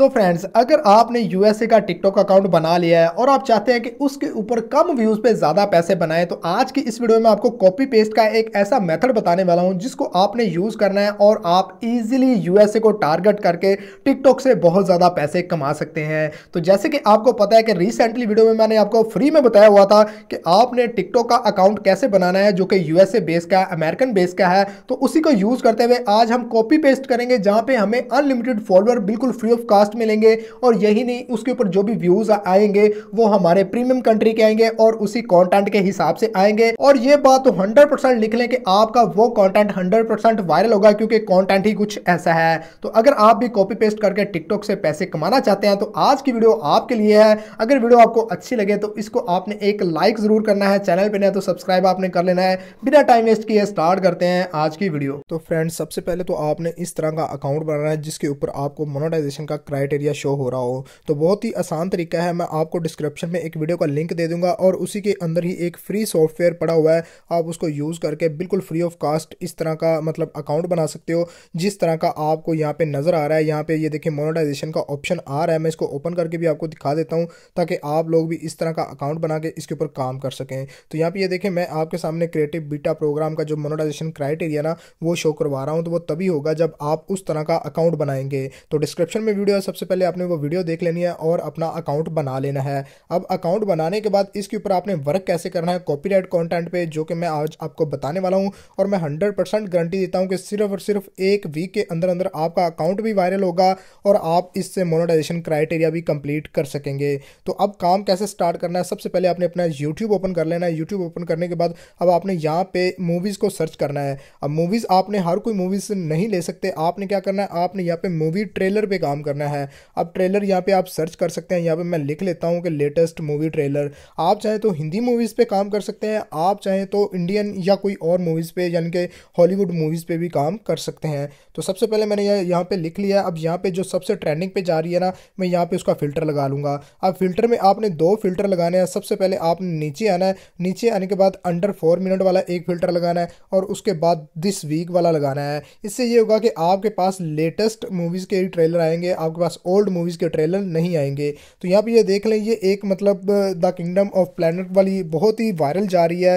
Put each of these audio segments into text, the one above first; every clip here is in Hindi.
तो फ्रेंड्स अगर आपने यूएसए का टिकटॉक अकाउंट बना लिया है और आप चाहते हैं कि उसके ऊपर कम व्यूज़ पे ज़्यादा पैसे बनाए तो आज की इस वीडियो में आपको कॉपी पेस्ट का एक ऐसा मेथड बताने वाला हूं जिसको आपने यूज़ करना है और आप इजीली यूएसए को टारगेट करके टिकटॉक से बहुत ज़्यादा पैसे कमा सकते हैं तो जैसे कि आपको पता है कि रिसेंटली वीडियो में मैंने आपको फ्री में बताया हुआ था कि आपने टिकटॉक का अकाउंट कैसे बनाना है जो कि यूएसए बेस का है अमेरिकन बेस का है तो उसी को यूज़ करते हुए आज हम कॉपी पेस्ट करेंगे जहाँ पर हमें अनलिमिटेड फॉलोअर बिल्कुल फ्री ऑफ कास्ट ब्लास्ट मिलेंगे और यही नहीं उसके ऊपर जो भी व्यूज आएंगे वो हमारे प्रीमियम कंट्री के आएंगे और उसी कॉन्टेंट के हिसाब से आएंगे और ये बात तो हंड्रेड लिख लें कि आपका वो कॉन्टेंट हंड्रेड परसेंट वायरल होगा क्योंकि कॉन्टेंट ही कुछ ऐसा है तो अगर आप भी कॉपी पेस्ट करके टिकटॉक से पैसे कमाना चाहते हैं तो आज की वीडियो आपके लिए है अगर वीडियो आपको अच्छी लगे तो इसको आपने एक लाइक जरूर करना है चैनल पर नहीं तो सब्सक्राइब आपने कर लेना है बिना टाइम वेस्ट किए स्टार्ट करते हैं आज की वीडियो तो फ्रेंड्स सबसे पहले तो आपने इस तरह का अकाउंट बनाना है जिसके ऊपर आपको मोनोटाइजेशन का ब्राइट एरिया शो हो रहा हो तो बहुत ही आसान तरीका है मैं आपको डिस्क्रिप्शन में एक वीडियो का लिंक दे दूंगा और उसी के अंदर ही एक फ्री सॉफ्टवेयर पड़ा हुआ है आप उसको यूज़ करके बिल्कुल फ्री ऑफ कास्ट इस तरह का मतलब अकाउंट बना सकते हो जिस तरह का आपको यहाँ पे नज़र आ रहा है यहाँ पे ये देखिए मोनोटाइजेशन का ऑप्शन आ रहा है मैं इसको ओपन करके भी आपको दिखा देता हूँ ताकि आप लोग भी इस तरह का अकाउंट बना के इसके ऊपर काम कर सकें तो यहाँ पे ये देखें मैं आपके सामने क्रिएटिव बीटा प्रोग्राम का जो मोनोटाइजेशन क्राइटेरिया ना वो शो करवा रहा हूँ तो वो तभी होगा जब आप उस तरह का अकाउंट बनाएंगे तो डिस्क्रिप्शन में वीडियो है सबसे पहले आपने वो वीडियो देख लेनी है और अपना अकाउंट बना लेना है अब अकाउंट बनाने के बाद इसके ऊपर आपने वर्क कैसे करना है कॉपीराइट कंटेंट पे जो कि मैं आज आपको बताने वाला हूँ और मैं हंड्रेड परसेंट गारंटी देता हूँ कि सिर्फ और सिर्फ एक वीक के अंदर अंदर आपका अकाउंट भी वायरल होगा और आप इससे मोनोटाइजेशन क्राइटेरिया भी कंप्लीट कर सकेंगे तो अब काम कैसे स्टार्ट करना है सबसे पहले आपने अपना यूट्यूब ओपन कर लेना है यूट्यूब ओपन करने के बाद अब आपने यहाँ पे मूवीज़ को सर्च करना है अब मूवीज़ आपने हर कोई मूवीज़ नहीं ले सकते आपने क्या करना है आपने यहाँ पे मूवी ट्रेलर पे काम करना है है अब ट्रेलर यहाँ पे आप सर्च कर सकते हैं यहाँ पे मैं लिख लेता हूँ कि लेटेस्ट मूवी ट्रेलर आप चाहें तो हिंदी मूवीज़ पे काम कर सकते हैं आप चाहें तो इंडियन या कोई और मूवीज़ पे यानी कि हॉलीवुड मूवीज़ पे भी काम कर सकते हैं तो सबसे पहले मैंने यह यहाँ पर लिख लिया अब यहाँ पे जो सबसे ट्रेंडिंग पे जा रही है ना मैं यहाँ पे उसका फ़िल्टर लगा लूँगा अब फिल्टर में आपने दो फिल्टर लगाने हैं सबसे पहले आपने नीचे आना है नीचे आने के बाद अंडर फोर मिनट वाला एक फ़िल्टर लगाना है और उसके बाद दिस वीक वाला लगाना है इससे ये होगा कि आपके पास लेटेस्ट मूवीज़ के ट्रेलर आएंगे आपके पास ओल्ड मूवीज़ के ट्रेलर नहीं आएंगे तो यहाँ पर ये देख लें ये एक मतलब द किंगडम ऑफ प्लानट वाली बहुत ही वायरल जा रही है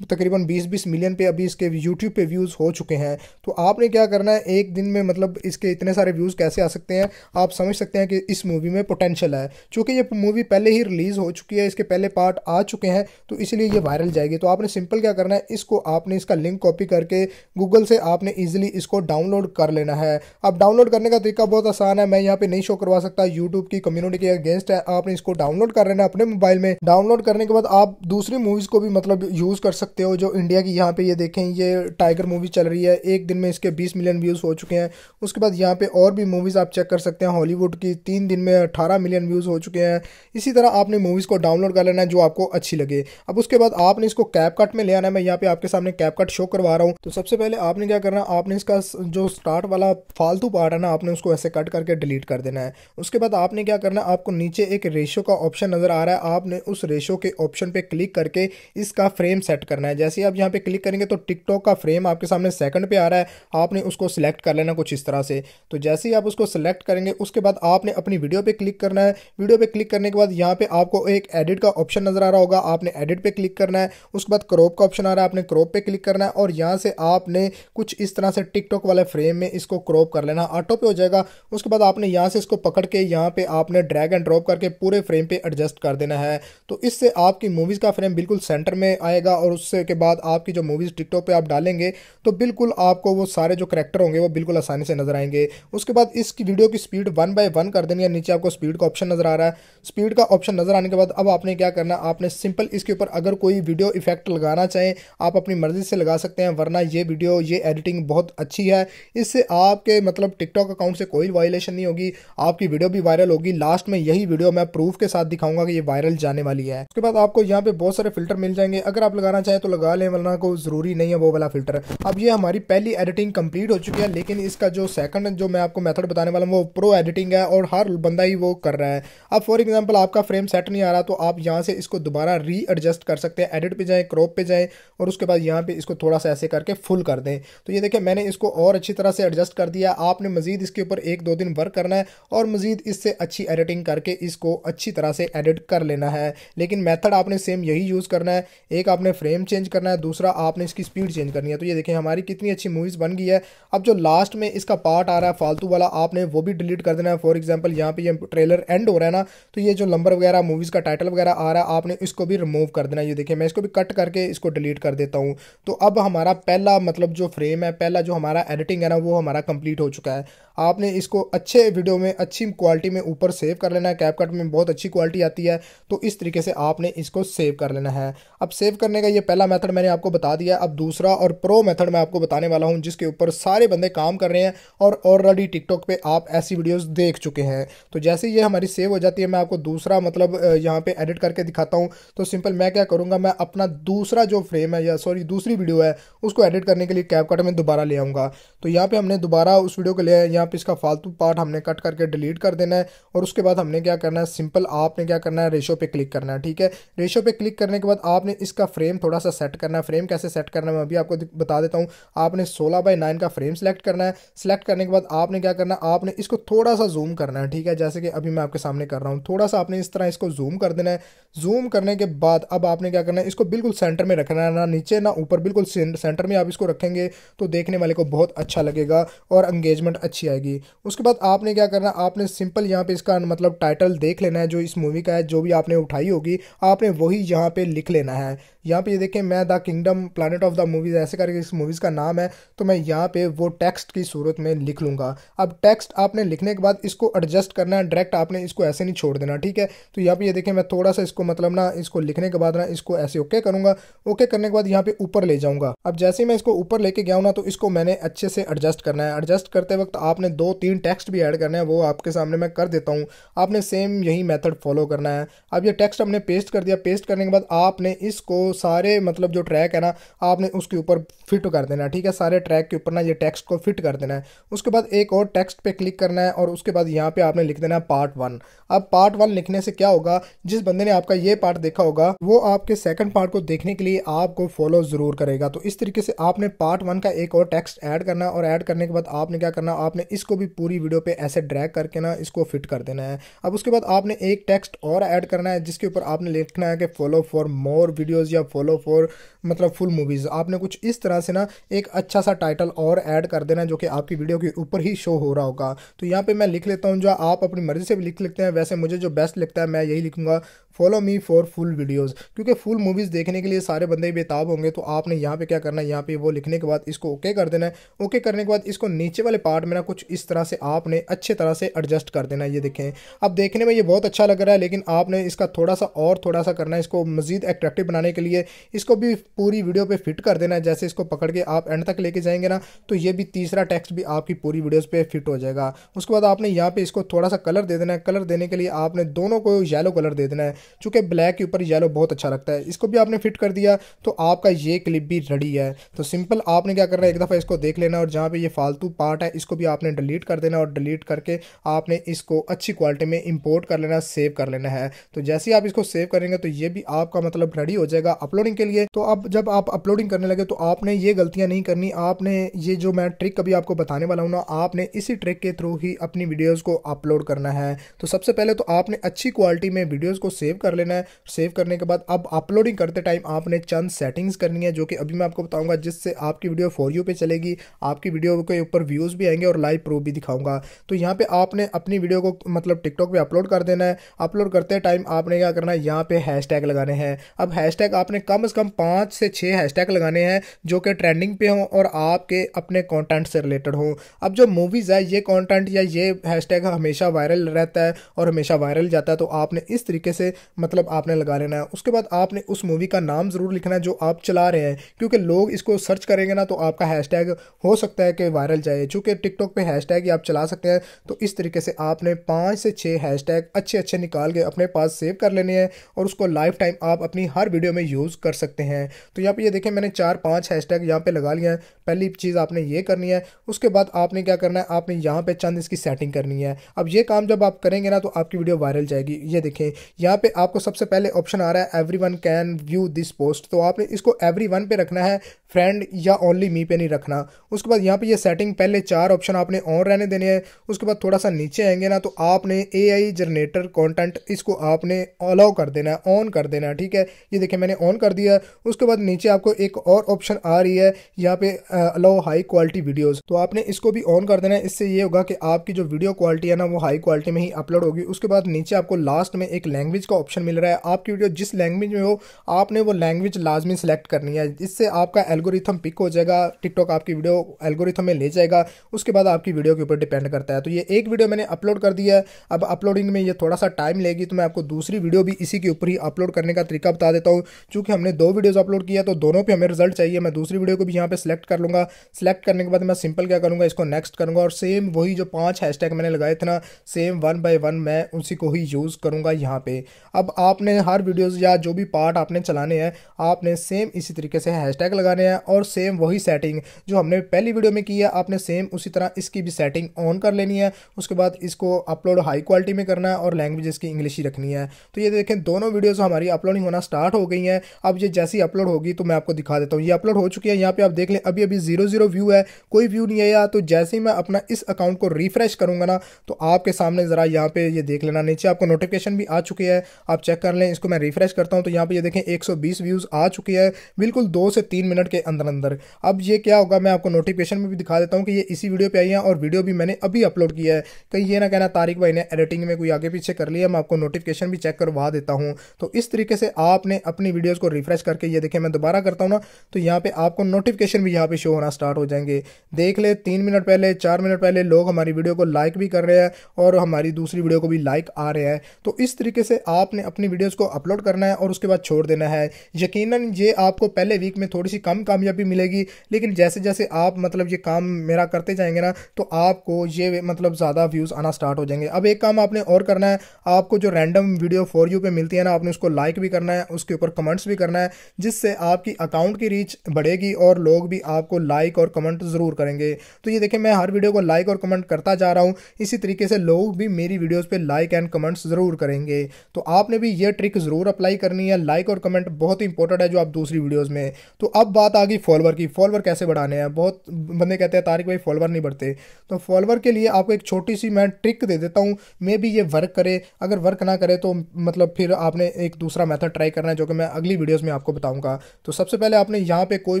तकरीबन 20-20 मिलियन पे अभी इसके यूट्यूब पे व्यूज़ हो चुके हैं तो आपने क्या करना है एक दिन में मतलब इसके इतने सारे व्यूज़ कैसे आ सकते हैं आप समझ सकते हैं कि इस मूवी में पोटेंशियल है चूँकि ये मूवी पहले ही रिलीज़ हो चुकी है इसके पहले पार्ट आ चुके हैं तो इसलिए ये वायरल जाएगी तो आपने सिंपल क्या करना है इसको आपने इसका लिंक कॉपी करके गूगल से आपने ईजिली इसको डाउनलोड कर लेना है अब डाउनलोड करने का तरीका बहुत आसान है मैं यहाँ पर नहीं शो करवा सकता यूट्यूब की कम्युनिटी के अगेंस्ट है आपने इसको डाउनलोड कर लेना अपने मोबाइल में डाउनलोड करने के बाद आप दूसरी मूवीज़ को भी मतलब यूज़ कर सकते सकते हो जो इंडिया की यहाँ पे ये देखें ये टाइगर मूवी चल रही है एक दिन में इसके बीस मिलियन व्यूज़ हो चुके हैं उसके बाद यहाँ पे और भी मूवीज़ आप चेक कर सकते हैं हॉलीवुड की तीन दिन में अठारह मिलियन व्यूज़ हो चुके हैं इसी तरह आपने मूवीज़ को डाउनलोड कर लेना है जो आपको अच्छी लगे अब उसके बाद आपने इसको कैप कट में ले आना है मैं यहाँ पे आपके सामने कैप कट शो करवा रहा हूँ तो सबसे पहले आपने क्या करना आपने इसका जो स्टार्ट वाला फालतू पार्ट है ना आपने उसको ऐसे कट करके डिलीट कर देना है उसके बाद आपने क्या करना आपको नीचे एक रेशो का ऑप्शन नज़र आ रहा है आपने उस रेशो के ऑप्शन पर क्लिक करके इसका फ्रेम सेट करना करना है जैसे आप यहाँ पे क्लिक करेंगे तो टिकटॉक का फ्रेम आपके सामने सेकंड पे आ रहा है आपने उसको सिलेक्ट कर लेना कुछ इस तरह से तो जैसे ही आप उसको सिलेक्ट करेंगे उसके बाद आपने अपनी वीडियो पे क्लिक करना है वीडियो पे क्लिक करने के बाद यहाँ पे आपको एक एडिट का ऑप्शन नजर आ रहा होगा आपने एडिट पर क्लिक करना है उसके बाद क्रोप का ऑप्शन आ रहा है आपने क्रोप पर क्लिक करना है और यहाँ से आपने कुछ इस तरह से टिकटॉक वाले फ्रेम में इसको क्रोप कर लेना ऑटो पे हो जाएगा उसके बाद आपने यहाँ से इसको पकड़ के यहाँ पे आपने ड्रैग एंड ड्रॉप करके पूरे फ्रेम पे एडजस्ट कर देना है तो इससे आपकी मूवीज़ का फ्रेम बिल्कुल सेंटर में आएगा और उसके बाद आपकी जो मूवीज़ टिकटॉक पर आप डालेंगे तो बिल्कुल आपको वो सारे जो करेक्टर होंगे वो बिल्कुल आसानी से नजर आएंगे उसके बाद इसकी वीडियो की स्पीड वन बाय वन कर देनी है नीचे आपको स्पीड का ऑप्शन नज़र आ रहा है स्पीड का ऑप्शन नज़र आने के बाद अब आपने क्या करना आपने सिंपल इसके ऊपर अगर कोई वीडियो इफेक्ट लगाना चाहे आप अपनी मर्ज़ी से लगा सकते हैं वरना ये वीडियो ये एडिटिंग बहुत अच्छी है इससे आपके मतलब टिकटॉक अकाउंट से कोई वायलेशन नहीं होगी आपकी वीडियो भी वायरल होगी लास्ट में यही वीडियो मैं प्रूफ के साथ दिखाऊंगा कि ये वायरल जाने वाली है उसके बाद आपको यहाँ पे बहुत सारे फिल्टर मिल जाएंगे अगर आप लगाना चाहें है तो लगा लें वरना को ज़रूरी नहीं है वो वाला फिल्टर अब ये हमारी पहली एडिटिंग कंप्लीट हो चुकी है लेकिन इसका जो सेकंड जो मैं आपको मेथड बताने वाला हूँ वो प्रो एडिटिंग है और हर बंदा ही वो कर रहा है अब फॉर एग्जाम्पल आपका फ्रेम सेट नहीं आ रहा तो आप यहाँ से इसको दोबारा री एडजस्ट कर सकते हैं एडिट पर जाएँ क्रॉप पे जाएँ और उसके बाद यहाँ पर इसको थोड़ा सा ऐसे करके फुल कर दें तो ये देखिए मैंने इसको और अच्छी तरह से एडजस्ट कर दिया आपने मज़ीद इसके ऊपर एक दो दिन वर्क करना है और मज़ीद इससे अच्छी एडिटिंग करके इसको अच्छी तरह से एडिट कर लेना है लेकिन मेथड आपने सेम यही यूज़ करना है एक आपने फ्रेम फ्रेम चेंज करना है दूसरा आपने इसकी स्पीड चेंज करनी है तो ये देखें हमारी कितनी अच्छी मूवीज़ बन गई है अब जो लास्ट में इसका पार्ट आ रहा है फालतू वाला आपने वो भी डिलीट कर देना है फॉर एग्जाम्पल यहाँ पे ये ट्रेलर एंड हो रहा है ना तो ये जो नंबर वगैरह मूवीज़ का टाइटल वगैरह आ रहा है आपने इसको भी रिमूव कर देना ये देखें मैं इसको भी कट करके इसको डिलीट कर देता हूँ तो अब हमारा पहला मतलब जो फ्रेम है पहला जो हमारा एडिटिंग है ना वो हमारा कंप्लीट हो चुका है आपने इसको अच्छे वीडियो में अच्छी क्वालिटी में ऊपर सेव कर लेना है कैपकट में बहुत अच्छी क्वालिटी आती है तो इस तरीके से आपने इसको सेव कर लेना है अब सेव करने का ये पहला मेथड मैंने आपको बता दिया अब दूसरा और प्रो मेथड मैं आपको बताने वाला हूं जिसके ऊपर सारे बंदे काम कर रहे हैं और ऑलरेडी टिकटॉक पे आप ऐसी वीडियोस देख चुके हैं तो जैसे ये हमारी सेव हो जाती है मैं आपको दूसरा मतलब यहाँ पे एडिट करके दिखाता हूँ तो सिंपल मैं क्या करूँगा मैं अपना दूसरा जो फ्रेम है या सॉरी दूसरी वीडियो है उसको एडिट करने के लिए कैप कट में दोबारा ले आऊँगा तो यहाँ पर हमने दोबारा उस वीडियो को ले आए यहाँ पर इसका फालतू पार्ट हमने कट करके डिलीट कर देना है और उसके बाद हमने क्या करना है सिंपल आपने क्या करना है रेशो पर क्लिक करना है ठीक है रेशो पर क्लिक करने के बाद आपने इसका फ्रेम थोड़ा सा सेट करना है फ्रेम कैसे सेट करना है मैं अभी आपको बता देता हूँ आपने सोलह बाई नाइन का फ्रेम सेलेक्ट करना है सेलेक्ट करने के बाद आपने क्या करना है आपने इसको थोड़ा सा जूम करना है ठीक है जैसे कि अभी मैं आपके सामने कर रहा हूँ थोड़ा सा आपने इस तरह इसको जूम कर देना है जूम करने के बाद अब आपने क्या करना है इसको बिल्कुल सेंटर में रखना है ना नीचे ना ऊपर बिल्कुल सेंटर में आप इसको रखेंगे तो देखने वाले को बहुत अच्छा लगेगा और एंगेजमेंट अच्छी आएगी उसके बाद आपने क्या करना आपने सिंपल यहाँ पे इसका मतलब टाइटल देख लेना है जो इस मूवी का है जो भी आपने उठाई होगी आपने वही यहाँ पे लिख लेना है यहाँ पे ये देखें मैं the kingdom planet of the movies ऐसे करके इस मूवीज़ का नाम है तो मैं यहाँ पे वो टेक्स्ट की सूरत में लिख लूँगा अब टेक्स्ट आपने लिखने के बाद इसको एडजस्ट करना है डायरेक्ट आपने इसको ऐसे नहीं छोड़ देना ठीक है तो यहाँ पर ये देखें मैं थोड़ा सा इसको मतलब ना इसको लिखने के बाद ना इसको ऐसे ओके करूँगा ओके करने के बाद यहाँ पर ऊपर ले जाऊँगा अब जैसे ही मैं इसको ऊपर लेके गया हूँ ना तो इसको मैंने अच्छे से एडजस्ट करना है एडजस्ट करते वक्त आपने दो तीन टेक्स्ट भी ऐड करना है वो आपके सामने मैं कर देता हूँ आपने सेम यही मैथड फॉलो करना है अब ये टेक्स्ट हमने पेस्ट कर दिया पेस्ट करने के बाद आपने इसको सारे मतलब जो ट्रैक है ना आपने उसके ऊपर फिट कर देना है ठीक है सारे ट्रैक के ऊपर ना ये टेक्स्ट को फिट कर देना है उसके बाद एक और टेक्स्ट पे क्लिक करना है और उसके बाद यहाँ पे आपने लिख देना है पार्ट वन अब पार्ट वन लिखने से क्या होगा जिस बंदे ने आपका ये पार्ट देखा होगा वो आपके सेकंड पार्ट को देखने के लिए आपको फॉलो जरूर करेगा तो इस तरीके से आपने पार्ट वन का एक और टेक्स्ट ऐड करना है और ऐड करने के बाद आपने क्या करना आपने इसको भी पूरी वीडियो पे ऐसे ड्रैग करके ना इसको फिट कर देना है अब उसके बाद आपने एक टेक्स्ट और ऐड करना है जिसके ऊपर आपने लिखना है कि फॉलो फॉर मोर वीडियोज़ या फॉलो फॉर मतलब फुल मूवीज़ आपने कुछ इस तरह से ना एक अच्छा सा टाइटल और ऐड कर देना जो कि आपकी वीडियो के ऊपर ही शो हो रहा होगा तो यहाँ पे मैं लिख लेता हूँ जो आप अपनी मर्ज़ी से भी लिख लेते हैं वैसे मुझे जो बेस्ट लिखता है मैं यही लिखूंगा follow me for full videos क्योंकि फुल मूवीज़ देखने के लिए सारे बंदे बेताब होंगे तो आपने यहाँ पे क्या करना है यहाँ पे वो लिखने के बाद इसको ओके कर देना है ओके करने के बाद इसको नीचे वाले पार्ट में ना कुछ इस तरह से आपने अच्छे तरह से एडजस्ट कर देना है ये देखें अब देखने में ये बहुत अच्छा लग रहा है लेकिन आपने इसका थोड़ा सा और थोड़ा सा करना है इसको मजीद एट्रैक्टिव बनाने के लिए इसको भी पूरी वीडियो पर फिट कर देना है जैसे इसको पकड़ के आप एंड तक लेके जाएंगे ना तो ये भी तीसरा टेक्स्ट भी आपकी पूरी वीडियोज़ पर फिट हो जाएगा उसके बाद आपने यहाँ पर इसको थोड़ा सा कलर दे देना है कलर देने के लिए आपने दोनों को येलो कलर दे देना है चूँकि ब्लैक के ऊपर येलो बहुत अच्छा लगता है इसको भी आपने फिट कर दिया तो आपका ये क्लिप भी रेडी है तो सिंपल आपने क्या करना है एक दफ़ा इसको देख लेना और जहाँ पर ये फालतू पार्ट है इसको भी आपने डिलीट कर देना और डिलीट करके आपने इसको अच्छी क्वालिटी में इम्पोर्ट कर लेना सेव कर लेना है तो जैसे ही आप इसको सेव करेंगे तो ये भी आपका मतलब रेडी हो जाएगा अपलोडिंग के लिए तो अब जब आप अपलोडिंग करने लगे तो आपने ये गलतियाँ नहीं करनी आपने ये जो मैं ट्रिक अभी आपको बताने वाला हूँ ना आपने इसी ट्रिक के थ्रू ही अपनी वीडियोज़ को अपलोड करना है तो सबसे पहले तो आपने अच्छी क्वालिटी में वीडियोज़ को सेव सेव कर लेना है सेव करने के बाद अब अपलोडिंग करते टाइम आपने चंद सेटिंग्स करनी है जो कि अभी मैं आपको बताऊंगा जिससे आपकी वीडियो फॉर यू पे चलेगी आपकी वीडियो के ऊपर व्यूज़ भी आएंगे और लाइव प्रूफ भी दिखाऊंगा तो यहाँ पे आपने अपनी वीडियो को मतलब टिकटॉक पे अपलोड कर देना है अपलोड करते टाइम आपने क्या करना है यहाँ पे हैशटैग लगाने हैं अब हैशटैग आपने कम अज़ कम पाँच से छः हैशटैग लगाने हैं जो कि ट्रेंडिंग पे हों और आपके अपने कॉन्टेंट से रिलेटेड हों अब जो मूवीज़ है ये कॉन्टेंट या ये हैश हमेशा वायरल रहता है और हमेशा वायरल जाता है तो आपने इस तरीके से मतलब आपने लगा लेना है उसके बाद आपने उस मूवी का नाम ज़रूर लिखना है जो आप चला रहे हैं क्योंकि लोग इसको सर्च करेंगे ना तो आपका हैशटैग हो सकता है कि वायरल जाए चूँकि टिकटॉक पे हैशटैग ही आप चला सकते हैं तो इस तरीके से आपने पाँच से छः हैशटैग अच्छे अच्छे निकाल के अपने पास सेव कर लेने हैं और उसको लाइफ टाइम आप अपनी हर वीडियो में यूज़ कर सकते हैं तो यहाँ पर ये देखें मैंने चार पाँच टैग यहाँ पर लगा लिया है पहली चीज़ आपने ये करनी है उसके बाद आपने क्या करना है आपने यहाँ पर चंद इसकी सेटिंग करनी है अब ये काम जब आप करेंगे ना तो आपकी वीडियो वायरल जाएगी ये देखें यहाँ पे आपको सबसे पहले ऑप्शन आ रहा है everyone can view this post तो आपने इसको एवरी वन पे रखना है फ्रेंड या ओनली मी पे नहीं रखना उसके बाद यहाँ पे ये सेटिंग पहले चार ऑप्शन आपने ऑन रहने देने हैं उसके बाद थोड़ा सा नीचे आएंगे ना तो आपने ए आई जनरेटर कॉन्टेंट इसको आपने अलाउ कर देना है ऑन कर देना है ठीक है ये देखिए मैंने ऑन कर दिया उसके बाद नीचे आपको एक और ऑप्शन आ रही है यहाँ पे अलाउ हाई क्वालिटी वीडियोज़ तो आपने इसको भी ऑन कर देना है इससे ये होगा कि आपकी जो वीडियो क्वालिटी है ना वो हाई क्वालिटी में ही अपलोड होगी उसके बाद नीचे आपको लास्ट में एक लैंग्वेज का ऑप्शन मिल रहा है आपकी वीडियो जिस लैंग्वेज में हो आपने वो लैंग्वेज लाजमी सेलेक्ट करनी है इससे आपका एल्गोरिथम पिक हो जाएगा टिकटॉक आपकी वीडियो एल्गोरिथम में ले जाएगा उसके बाद आपकी वीडियो के ऊपर डिपेंड करता है तो ये एक वीडियो मैंने अपलोड कर दिया है अब अपलोडिंग में ये थोड़ा सा टाइम लेगी तो मैं आपको दूसरी वीडियो भी इसी के ऊपर ही अपलोड करने का तरीका बता देता हूँ चूँकि हमने दो वीडियोज़ अपलोड किया तो दोनों पर हमें रिजल्ट चाहिए मैं दूसरी वीडियो को भी यहाँ पर सिलेक्ट कर लूँगा सिलेक्ट करने के बाद मैं सिंपल क्या करूँगा इसको नेक्स्ट करूँगा और सेम वही जो पाँच हैशटैग मैंने लगाए थे ना सेम वन बाई वन मैं उसी को ही यूज़ करूँगा यहाँ पर अब आपने हर वीडियोज़ या जो भी पार्ट आपने चलाने हैं आपने सेम इसी तरीके से हैशटैग लगाने हैं हैं और सेम वही सेटिंग जो हमने पहली वीडियो में की है आपने सेम उसी तरह इसकी भी सेटिंग ऑन कर लेनी है उसके बाद इसको अपलोड हाई क्वालिटी में करना है और लैंग्वेज इसकी इंग्लिश ही रखनी है तो ये देखें दोनों वीडियोज़ हमारी अपलोडिंग होना स्टार्ट हो गई हैं अब ये जैसी अपलोड होगी तो मैं आपको दिखा देता हूँ ये अपलोड हो चुकी है यहाँ पर आप देख लें अभी अभी जीरो जीरो व्यू है कोई व्यू नहीं आया तो जैसे ही मैं अपना इस अकाउंट को रिफ्रेश करूँगा ना तो आपके सामने ज़रा यहाँ पे ये देख लेना नीचे आपको नोटिफिकेशन भी आ चुकी है आप चेक कर लें इसको मैं रिफ्रेश करता हूँ तो यहाँ पे ये देखें 120 व्यूज़ आ चुकी है बिल्कुल दो से तीन मिनट के अंदर अंदर अब ये क्या होगा मैं आपको नोटिफिकेशन में भी दिखा देता हूँ कि ये इसी वीडियो पर आई है और वीडियो भी मैंने अभी अपलोड किया है कहीं ये ना कहना तारिक भाई ने एडिटिंग में कोई आगे पीछे कर लिया मैं आपको नोटिफिकेशन भी चेक करवा देता हूँ तो इस तरीके से आपने अपनी वीडियोज़ को रिफ्रेश करके ये देखें मैं दोबारा करता हूँ ना तो यहाँ पर आपको नोटिफिकेशन भी यहाँ पर शो होना स्टार्ट हो जाएंगे देख ले तीन मिनट पहले चार मिनट पहले लोग हमारी वीडियो को लाइक भी कर रहे हैं और हमारी दूसरी वीडियो को भी लाइक आ रहे हैं तो इस तरीके से आपने अपनी वीडियोज़ को अपलोड करना है और उसके बाद छोड़ देना है यकीनन ये आपको पहले वीक में थोड़ी सी कम कामयाबी मिलेगी लेकिन जैसे जैसे आप मतलब ये काम मेरा करते जाएंगे ना तो आपको ये मतलब ज़्यादा व्यूज़ आना स्टार्ट हो जाएंगे अब एक काम आपने और करना है आपको जो रैंडम वीडियो फॉर यू पे मिलती है ना आपने उसको लाइक भी करना है उसके ऊपर कमेंट्स भी करना है जिससे आपकी अकाउंट की रीच बढ़ेगी और लोग भी आपको लाइक और कमेंट ज़रूर करेंगे तो ये देखें मैं हर वीडियो को लाइक और कमेंट करता जा रहा हूँ इसी तरीके से लोग भी मेरी वीडियोज़ पर लाइक एंड कमेंट्स ज़रूर करेंगे तो आपने भी ये ट्रिक ज़रूर अप्लाई करनी है लाइक और कमेंट बहुत ही इंपॉर्टेंट है जो आप दूसरी वीडियोज़ में तो अब बात बात आ गई फॉलोवर की फॉलोवर कैसे बढ़ाने हैं बहुत बंदे कहते हैं तारिक भाई फॉलोवर नहीं बढ़ते तो फॉलोवर के लिए आपको एक छोटी सी मैं ट्रिक दे देता हूँ मे भी ये वर्क करे अगर वर्क ना करे तो मतलब फिर आपने एक दूसरा मैथड ट्राई करना है जो कि मैं अगली वीडियोज़ में आपको बताऊँगा तो सबसे पहले आपने यहाँ पर कोई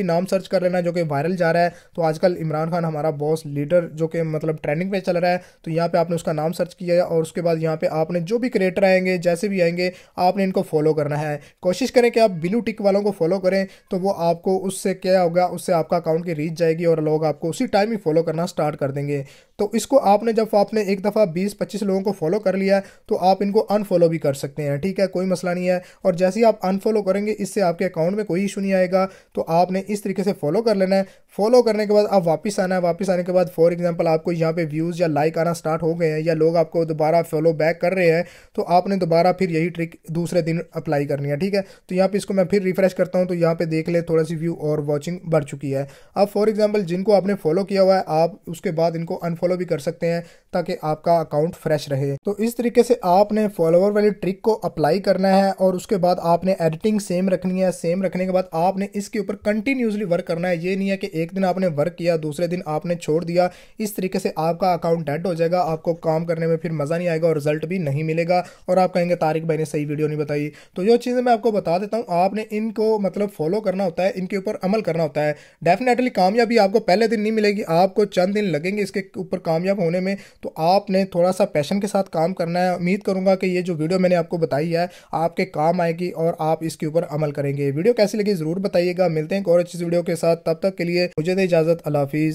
भी नाम सर्च कर लेना जो कि वायरल जा रहा है तो आजकल इमरान खान हमारा बॉस लीडर जो कि मतलब ट्रेंडिंग पे चल रहा है तो यहाँ पर आपने उसका नाम सर्च किया है और उसके बाद यहाँ पर आपने जो भी क्रिएटर आएंगे जैसे भी आएंगे आपने इनको फॉलो करना है कोशिश करें कि आप ब्लू टिक वालों को फॉलो करें तो वो आपको उस उससे क्या होगा उससे आपका अकाउंट की रीच जाएगी और लोग आपको उसी टाइम ही फॉलो करना स्टार्ट कर देंगे तो इसको आपने जब आपने एक दफ़ा बीस पच्चीस लोगों को फॉलो कर लिया है तो आप इनको अनफॉलो भी कर सकते हैं ठीक है कोई मसला नहीं है और जैसे ही आप अनफॉलो करेंगे इससे आपके अकाउंट में कोई इशू नहीं आएगा तो आपने इस तरीके से फॉलो कर लेना है फॉलो करने के बाद आप वापस आना है वापस आने के बाद फॉर एग्जाम्पल आपको यहाँ पे व्यूज़ या लाइक आना स्टार्ट हो गए हैं या लोग आपको दोबारा फॉलो बैक कर रहे हैं तो आपने दोबारा फिर यही ट्रिक दूसरे दिन अप्लाई करनी है ठीक है तो यहाँ पे इसको मैं फिर रिफ्रेश करता हूँ तो यहाँ पे देख ले थोड़ा सी व्यू और वॉचिंग बढ़ चुकी है अब फॉर एग्जाम्पल जिनको आपने फॉलो किया हुआ है आप उसके बाद इनको अनफॉलो फॉलो भी कर सकते हैं ताकि आपका अकाउंट फ्रेश रहे तो इस तरीके से आपने फॉलोअर वाली ट्रिक को अप्लाई करना है और उसके बाद आपने एडिटिंग सेम रखनी है सेम रखने के बाद आपने इसके ऊपर कंटिन्यूसली वर्क करना है ये नहीं है कि एक दिन आपने वर्क किया दूसरे दिन आपने छोड़ दिया इस तरीके से आपका अकाउंट डेड हो जाएगा आपको काम करने में फिर मज़ा नहीं आएगा और रिजल्ट भी नहीं मिलेगा और आप कहेंगे तारिक भाई ने सही वीडियो नहीं बताई तो ये चीज़ें मैं आपको बता देता हूं आपने इनको मतलब फॉलो करना होता है इनके ऊपर अमल करना होता है डेफिनेटली कामयाबी आपको पहले दिन नहीं मिलेगी आपको चंद दिन लगेंगे इसके ऊपर ऊपर कामयाब होने में तो आपने थोड़ा सा पैशन के साथ काम करना है उम्मीद करूंगा कि ये जो वीडियो मैंने आपको बताई है आपके काम आएगी और आप इसके ऊपर अमल करेंगे वीडियो कैसी लगी ज़रूर बताइएगा मिलते हैं और अच्छी वीडियो के साथ तब तक के लिए मुझे इजाज़त अलाफीज़